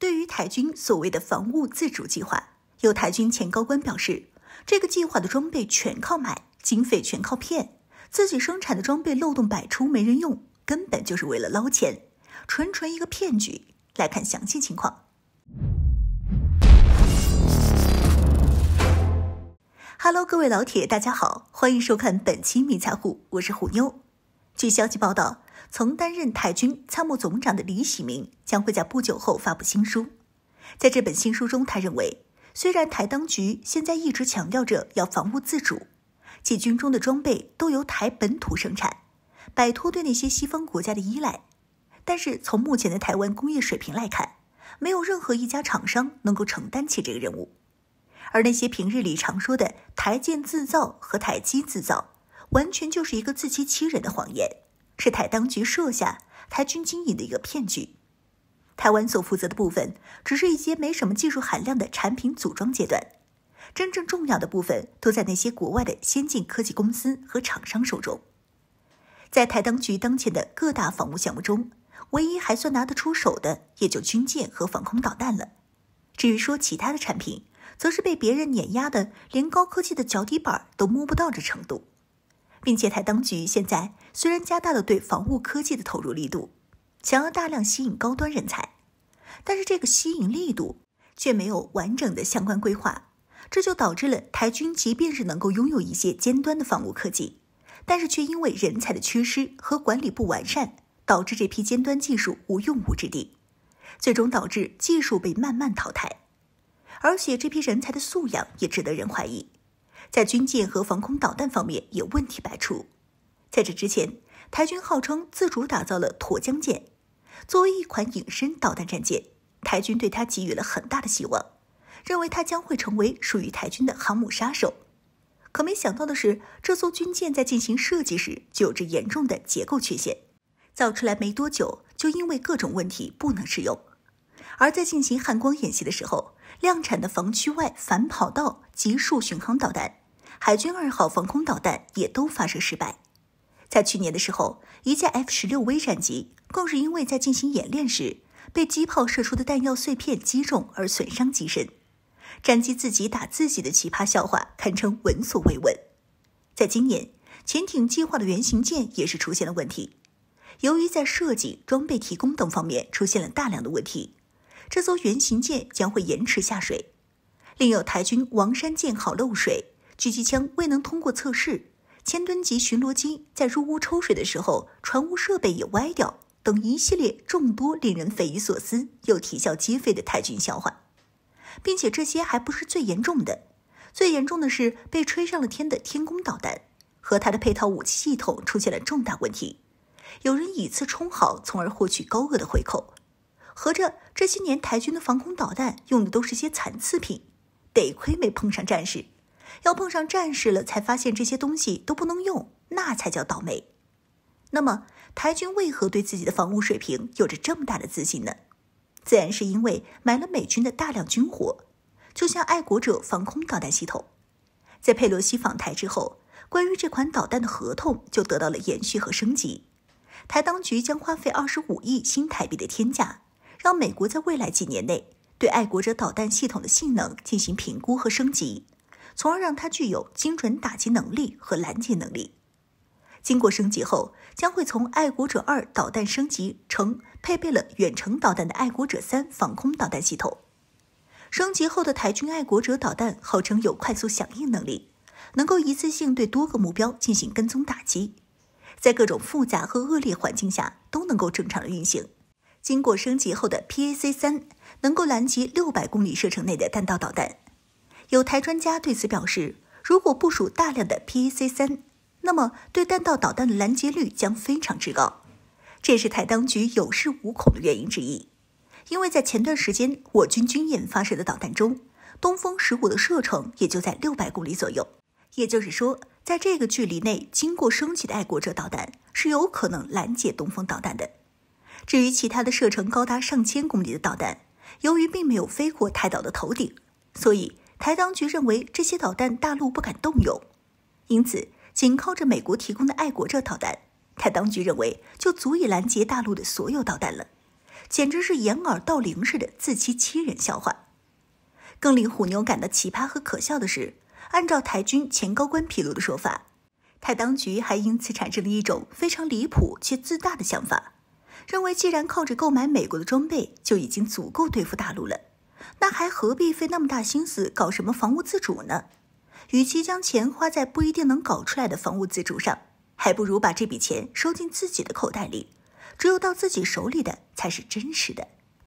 对于台军所谓的防务自主计划，有台军前高官表示，这个计划的装备全靠买，经费全靠骗，自己生产的装备漏洞百出，没人用，根本就是为了捞钱，纯纯一个骗局。来看详细情况。Hello，各位老铁，大家好，欢迎收看本期迷彩虎，我是虎妞。据消息报道。曾担任台军参谋总长的李喜明将会在不久后发布新书。在这本新书中，他认为，虽然台当局现在一直强调着要防务自主，且军中的装备都由台本土生产，摆脱对那些西方国家的依赖，但是从目前的台湾工业水平来看，没有任何一家厂商能够承担起这个任务。而那些平日里常说的“台舰制造”和“台机制造”，完全就是一个自欺欺人的谎言。是台当局设下台军经营的一个骗局。台湾所负责的部分只是一些没什么技术含量的产品组装阶段，真正重要的部分都在那些国外的先进科技公司和厂商手中。在台当局当前的各大防务项目中，唯一还算拿得出手的也就军舰和防空导弹了。至于说其他的产品，则是被别人碾压的，连高科技的脚底板都摸不到这程度。并且台当局现在虽然加大了对防务科技的投入力度，想要大量吸引高端人才，但是这个吸引力度却没有完整的相关规划，这就导致了台军即便是能够拥有一些尖端的防务科技，但是却因为人才的缺失和管理不完善，导致这批尖端技术无用武之地，最终导致技术被慢慢淘汰，而且这批人才的素养也值得人怀疑。在军舰和防空导弹方面也问题百出。在这之前，台军号称自主打造了沱江舰，作为一款隐身导弹战舰，台军对它给予了很大的希望，认为它将会成为属于台军的航母杀手。可没想到的是，这艘军舰在进行设计时就有着严重的结构缺陷，造出来没多久就因为各种问题不能使用。而在进行汉光演习的时候，量产的防区外反跑道极速巡航导弹。海军二号防空导弹也都发射失败。在去年的时候，一架 F 十六 V 战机更是因为在进行演练时被机炮射出的弹药碎片击中而损伤机身，战机自己打自己的奇葩笑话堪称闻所未闻。在今年，潜艇计划的原型舰也是出现了问题，由于在设计、装备提供等方面出现了大量的问题，这艘原型舰将会延迟下水。另有台军王山舰好漏水。狙击枪未能通过测试，千吨级巡逻机在入屋抽水的时候，船坞设备也歪掉，等一系列众多令人匪夷所思又啼笑皆非的台军笑话，并且这些还不是最严重的，最严重的是被吹上了天的天宫导弹和它的配套武器系统出现了重大问题，有人以次充好，从而获取高额的回扣，合着这些年台军的防空导弹用的都是些残次品，得亏没碰上战士。要碰上战士了，才发现这些东西都不能用，那才叫倒霉。那么，台军为何对自己的防务水平有着这么大的自信呢？自然是因为买了美军的大量军火，就像爱国者防空导弹系统。在佩洛西访台之后，关于这款导弹的合同就得到了延续和升级。台当局将花费二十五亿新台币的天价，让美国在未来几年内对爱国者导弹系统的性能进行评估和升级。从而让它具有精准打击能力和拦截能力。经过升级后，将会从爱国者二导弹升级成配备了远程导弹的爱国者三防空导弹系统。升级后的台军爱国者导弹号称有快速响应能力，能够一次性对多个目标进行跟踪打击，在各种复杂和恶劣环境下都能够正常的运行。经过升级后的 PAC 三能够拦截六百公里射程内的弹道导弹。有台专家对此表示，如果部署大量的 PAC 三，那么对弹道导弹的拦截率将非常之高。这是台当局有恃无恐的原因之一。因为在前段时间我军军演发射的导弹中，东风十五的射程也就在六百公里左右。也就是说，在这个距离内，经过升级的爱国者导弹是有可能拦截东风导弹的。至于其他的射程高达上千公里的导弹，由于并没有飞过台岛的头顶，所以。台当局认为这些导弹大陆不敢动用，因此仅靠着美国提供的爱国者导弹，台当局认为就足以拦截大陆的所有导弹了，简直是掩耳盗铃似的自欺欺人笑话。更令虎妞感到奇葩和可笑的是，按照台军前高官披露的说法，台当局还因此产生了一种非常离谱且自大的想法，认为既然靠着购买美国的装备就已经足够对付大陆了。那还何必费那么大心思搞什么房屋自主呢？与其将钱花在不一定能搞出来的房屋自主上，还不如把这笔钱收进自己的口袋里。只有到自己手里的才是真实的。